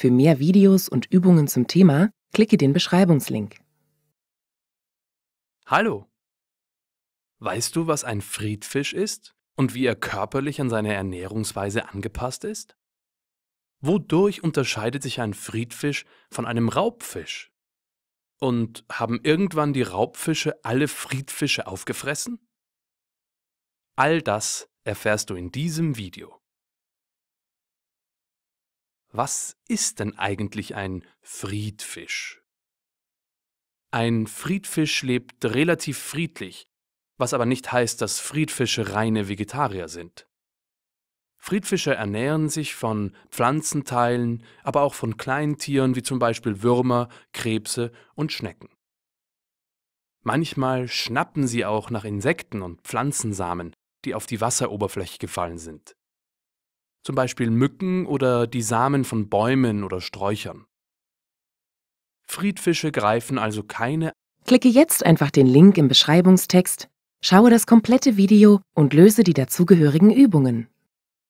Für mehr Videos und Übungen zum Thema klicke den Beschreibungslink. Hallo! Weißt du, was ein Friedfisch ist und wie er körperlich an seine Ernährungsweise angepasst ist? Wodurch unterscheidet sich ein Friedfisch von einem Raubfisch? Und haben irgendwann die Raubfische alle Friedfische aufgefressen? All das erfährst du in diesem Video. Was ist denn eigentlich ein Friedfisch? Ein Friedfisch lebt relativ friedlich, was aber nicht heißt, dass Friedfische reine Vegetarier sind. Friedfische ernähren sich von Pflanzenteilen, aber auch von Kleintieren wie zum Beispiel Würmer, Krebse und Schnecken. Manchmal schnappen sie auch nach Insekten und Pflanzensamen, die auf die Wasseroberfläche gefallen sind zum Beispiel Mücken oder die Samen von Bäumen oder Sträuchern. Friedfische greifen also keine. Klicke jetzt einfach den Link im Beschreibungstext, schaue das komplette Video und löse die dazugehörigen Übungen.